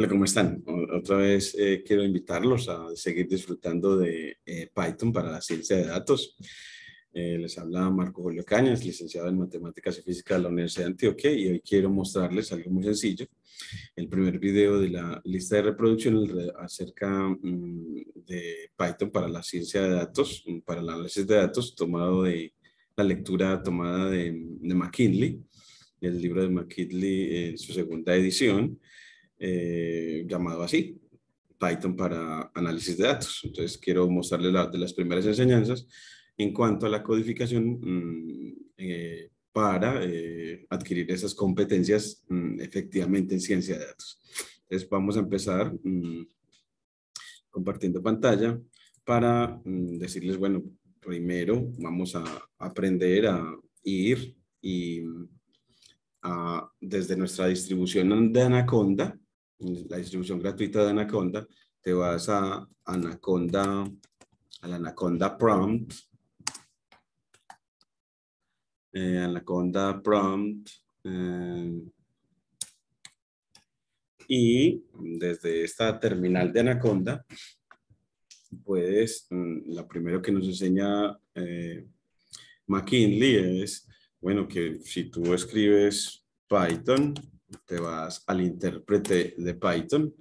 Hola, ¿cómo están? Otra vez eh, quiero invitarlos a seguir disfrutando de eh, Python para la ciencia de datos. Eh, les habla Marco Julio Cañas, licenciado en Matemáticas y Física de la Universidad de Antioquia y hoy quiero mostrarles algo muy sencillo. El primer video de la lista de reproducción acerca mm, de Python para la ciencia de datos, mm, para el análisis de datos tomado de la lectura tomada de, de McKinley, el libro de McKinley en su segunda edición. Eh, llamado así, Python para análisis de datos. Entonces quiero mostrarles de las primeras enseñanzas en cuanto a la codificación mm, eh, para eh, adquirir esas competencias mm, efectivamente en ciencia de datos. Entonces vamos a empezar mm, compartiendo pantalla para decirles, bueno, primero vamos a aprender a ir y desde nuestra distribución de Anaconda, la distribución gratuita de Anaconda, te vas a Anaconda, a la Anaconda Prompt, eh, Anaconda Prompt, eh, y desde esta terminal de Anaconda, puedes, mm, la primero que nos enseña eh, McKinley es, bueno, que si tú escribes Python, te vas al intérprete de Python,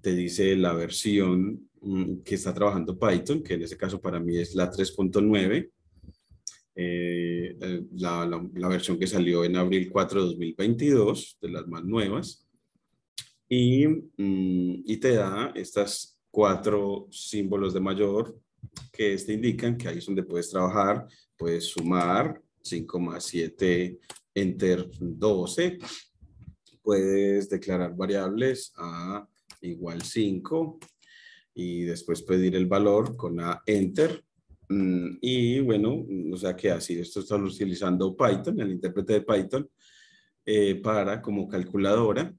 te dice la versión mm, que está trabajando Python, que en este caso para mí es la 3.9, eh, eh, la, versión que salió en abril 4 de 2022, de las más nuevas, mm, y, te da estas cuatro símbolos de mayor que te indican que ahí es donde puedes trabajar, puedes sumar 5 más 7, enter 12, puedes declarar variables a igual 5 y después pedir el valor con a enter. Mm, y bueno, o sea que así, esto está utilizando Python, el intérprete de Python, eh, para como calculadora.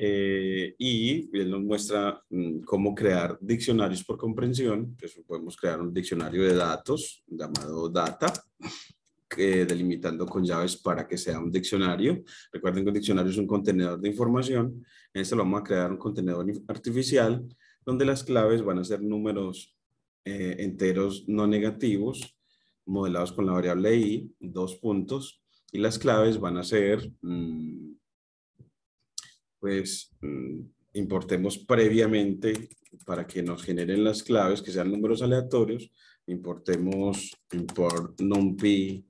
Eh, y él nos muestra mm, cómo crear diccionarios por comprensión. podemos crear un diccionario de datos llamado data. Eh, delimitando con llaves para que sea un diccionario. Recuerden que un diccionario es un contenedor de información. En este lo vamos a crear un contenedor artificial donde las claves van a ser números eh, enteros no negativos modelados con la variable i, dos puntos, y las claves van a ser, mm, pues, mm, importemos previamente para que nos generen las claves, que sean números aleatorios, importemos import numpy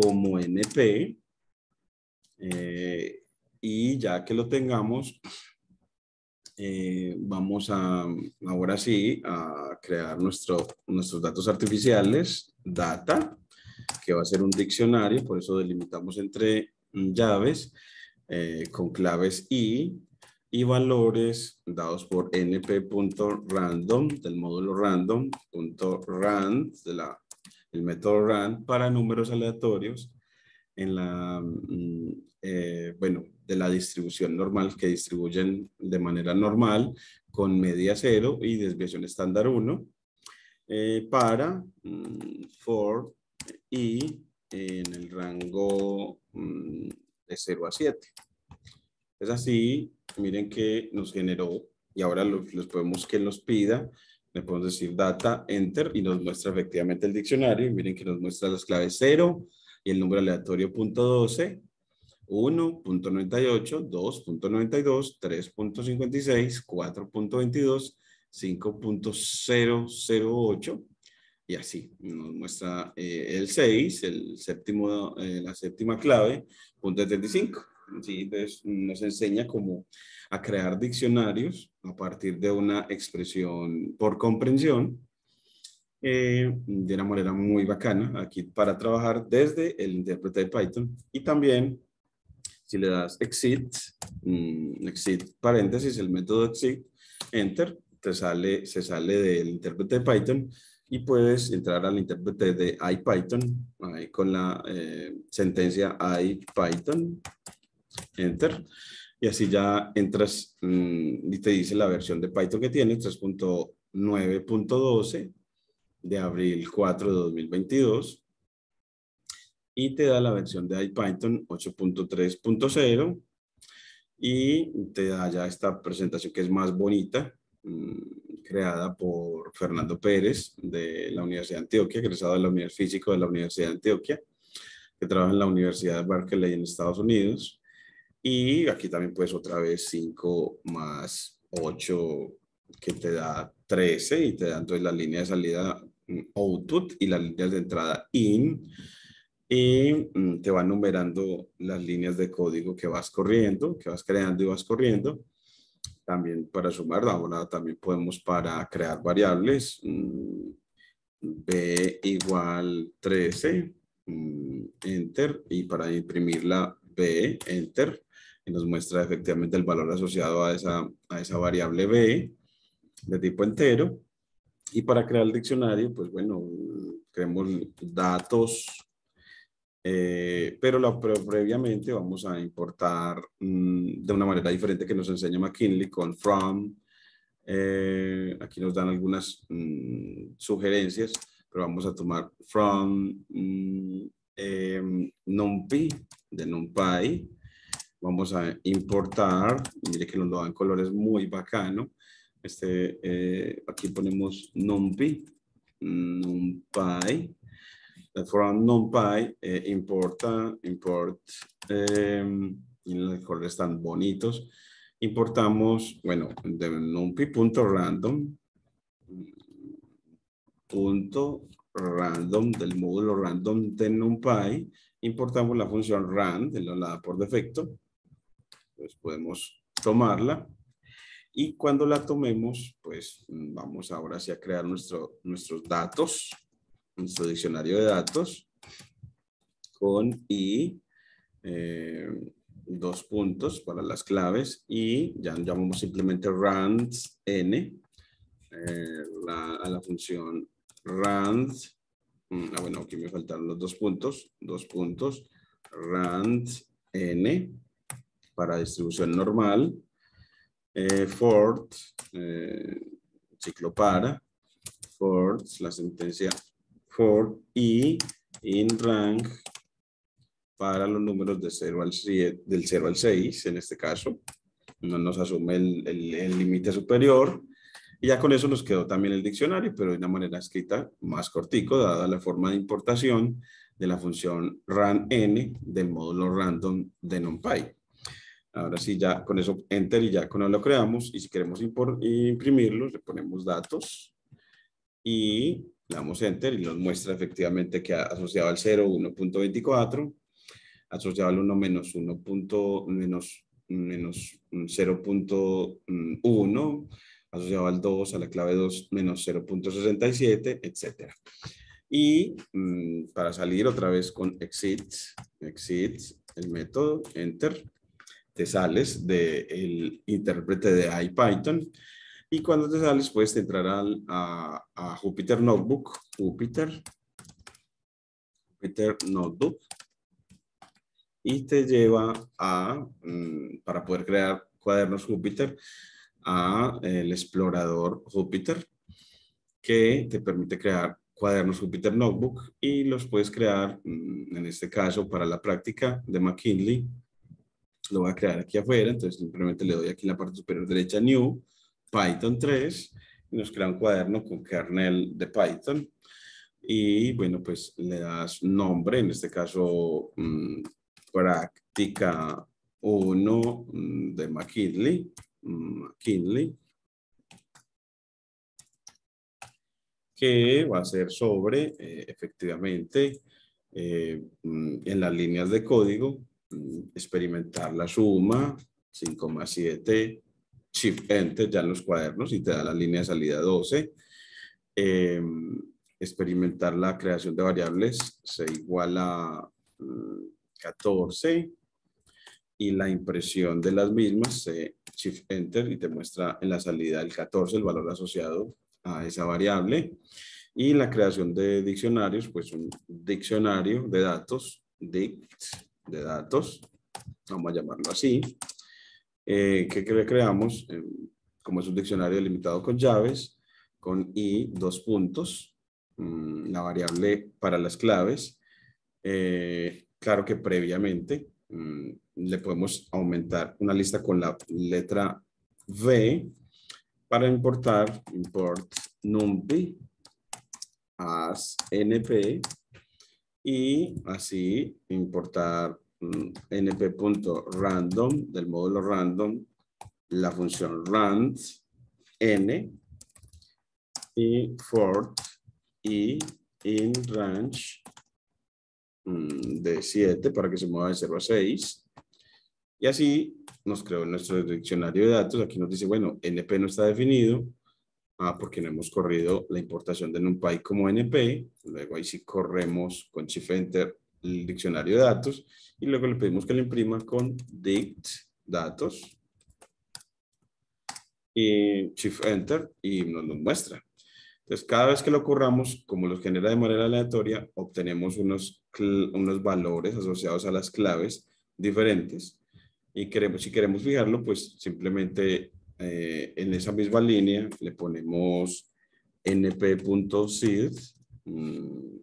como NP. Eh, y ya que lo tengamos, eh, vamos a, ahora sí, a crear nuestro, nuestros datos artificiales, data, que va a ser un diccionario, por eso delimitamos entre llaves eh, con claves y y valores dados por np.random del módulo random.rand de la el método RAND para números aleatorios en la, mm, eh, bueno, de la distribución normal que distribuyen de manera normal con media 0 y desviación estándar 1 eh, para mm, for y eh, en el rango mm, de 0 a 7. Es así, miren que nos generó y ahora los, podemos que nos pida le podemos decir data, enter, y nos muestra efectivamente el diccionario. Y miren que nos muestra las claves 0 y el número aleatorio punto 12, 1.98, 2.92, 3.56, 4.22, 5.008 y así nos muestra eh, el 6, el séptimo, eh, la séptima clave, punto 75 nos enseña cómo a crear diccionarios a partir de una expresión por comprensión eh, de una manera muy bacana aquí para trabajar desde el intérprete de Python y también si le das exit, mm, exit paréntesis, el método exit, enter, te sale, se sale del intérprete de Python y puedes entrar al intérprete de IPython con la eh, sentencia IPython Enter. Y así ya entras mm, y te dice la versión de Python que tiene, 3.9.12 de abril 4 de 2022. Y te da la versión de IPython 8.3.0 y te da ya esta presentación que es más bonita, mm, creada por Fernando Pérez de la Universidad de Antioquia, egresado de la universidad Físico de la Universidad de Antioquia, que trabaja en la Universidad de Berkeley en Estados Unidos. Y aquí también puedes otra vez 5 más 8 que te da 13 y te da entonces la línea de salida mm, output y las líneas de entrada in y mm, te va numerando las líneas de código que vas corriendo, que vas creando y vas corriendo. También para sumar, ahora también podemos para crear variables, mm, b igual 13, enter, y para imprimirla b, enter, nos muestra efectivamente el valor asociado a esa, a esa variable b de tipo entero. Y para crear el diccionario, pues bueno, creemos datos, eh, pero, previamente vamos a importar mm, de una manera diferente que nos enseña McKinley con from. Eh, aquí nos dan algunas mm, sugerencias, pero vamos a tomar from mm, eh, numpy de numpy Vamos a importar, mire que nos lo dan colores muy bacano. Este, eh, aquí ponemos numpy, numpy. From numpy eh, importa, import, em, los colores tan bonitos. Importamos, bueno, de numpy.random, punto random del módulo random de NumPy, importamos la función rand, de la por defecto, entonces pues, podemos tomarla y cuando la tomemos, pues vamos ahora sí a crear nuestro, nuestros datos, nuestro diccionario de datos con y eh, dos puntos para las claves y ya llamamos simplemente rand n eh, a la función rand. Mm, ah, bueno, aquí me faltaron los dos puntos, dos puntos, rand n para distribución normal, eh, Ford, eh, para, Ford, la sentencia Ford y in rank para los números de 0 al 7, del 0 al 6 en este caso. No nos asume el límite superior. Y ya con eso nos quedó también el diccionario, pero de una manera escrita más cortico, dada la forma de importación de la función ran n del módulo random de NumPy. Ahora sí, ya con eso, enter y ya con eso lo creamos. Y si queremos imprimirlo, le ponemos datos y le damos enter y nos muestra efectivamente que ha asociado al 0, 1.24, asociado al 1 menos 1. Punto, menos, menos 0.1, mm, asociado al 2, a la clave 2, menos 0.67, etc. Y mm, para salir otra vez con exit, exit, el método, enter, sales del intérprete de IPython y cuando te sales, puedes entrar a, a Jupyter Notebook, Jupyter, Jupyter Notebook, y te lleva a, mm, para poder crear cuadernos Jupyter, a el explorador Jupyter, que te permite crear cuadernos Jupyter Notebook y los puedes crear, mm, en este caso, para la práctica de McKinley, lo voy a crear aquí afuera, entonces simplemente le doy aquí en la parte superior derecha New, Python 3, y nos crea un cuaderno con kernel de Python. Y bueno, pues le das nombre, en este caso mm, práctica 1 mm, de McKinley. McKinley. que va a ser sobre, eh, efectivamente, eh, mm, en las líneas de código, Mm, experimentar la suma, 7, Shift Enter ya en los cuadernos y te da la línea de salida 12. Em, experimentar la creación de variables se igual a 14 mm, y la impresión de las mismas se Shift Enter y te muestra en la salida el 14 el valor asociado a esa variable. Y la creación de diccionarios, pues un diccionario de datos, dict, de datos, vamos a llamarlo así, eh, que, creamos eh, como es un diccionario limitado con llaves, con i, dos puntos, mm, la variable para las claves. Eh, claro que previamente mm, le podemos aumentar una lista con la letra V para importar, import numpy as np y así importar mm, np.random del módulo random la función rand n y for y in range mm, de 7 para que se mueva de 0 a 6 y así nos creó nuestro diccionario de datos aquí nos dice bueno np no está definido Ah, porque no hemos corrido la importación de NumPy como NP. Luego ahí sí corremos con Shift Enter el diccionario de datos y luego le pedimos que lo imprima con dict datos y Shift Enter y nos lo muestra. Entonces, cada vez que lo corramos, como los genera de manera aleatoria, obtenemos unos, unos valores asociados a las claves diferentes. Y queremos, si queremos fijarlo, pues simplemente eh, en esa misma línea le ponemos np.seed mm,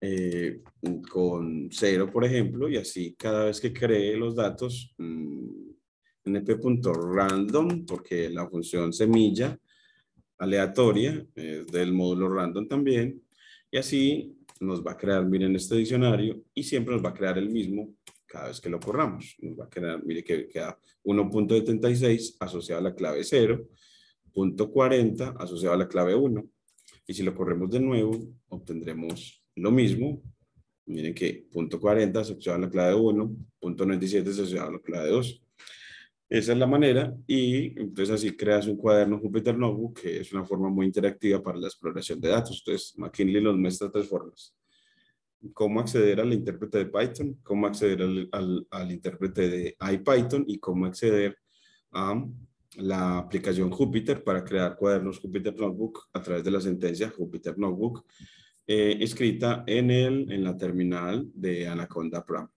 eh, con cero, por ejemplo, y así cada vez que cree los datos, mm, np.random, porque la función semilla aleatoria es del módulo random también, y así nos va a crear, miren este diccionario, y siempre nos va a crear el mismo cada vez que lo corramos. Nos va a quedar, mire que queda 1.76 asociado a la clave 0, 0.40 asociado a la clave 1. Y si lo corremos de nuevo, obtendremos lo mismo. Miren que 0.40 asociado a la clave 1, 0.97 asociado a la clave 2. Esa es la manera y entonces así creas un cuaderno Jupyter Notebook que es una forma muy interactiva para la exploración de datos. Entonces McKinley los muestra tres formas cómo acceder al intérprete de Python, cómo acceder al, intérprete de IPython y cómo acceder a la aplicación Jupyter para crear cuadernos Jupyter Notebook a través de la sentencia Jupyter Notebook eh, escrita en, el, en la terminal de Anaconda Prompt.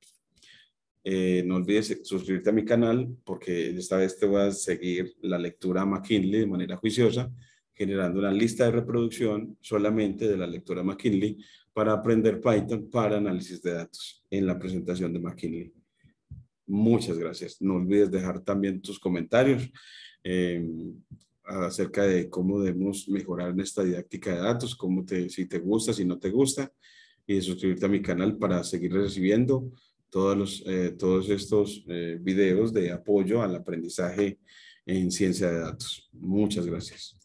Eh, no olvides suscribirte a mi canal porque esta vez te voy a seguir la lectura McKinley de manera juiciosa, generando una lista de reproducción solamente de la lectura McKinley para aprender Python para análisis de datos en la presentación de McKinley. Muchas gracias. No olvides dejar también tus comentarios eh, acerca de cómo debemos mejorar esta didáctica de datos, cómo te, si te gusta, si no te gusta, y suscribirte a mi canal para seguir recibiendo todos, eh, todos estos eh, videos de apoyo al aprendizaje en ciencia de datos. Muchas gracias.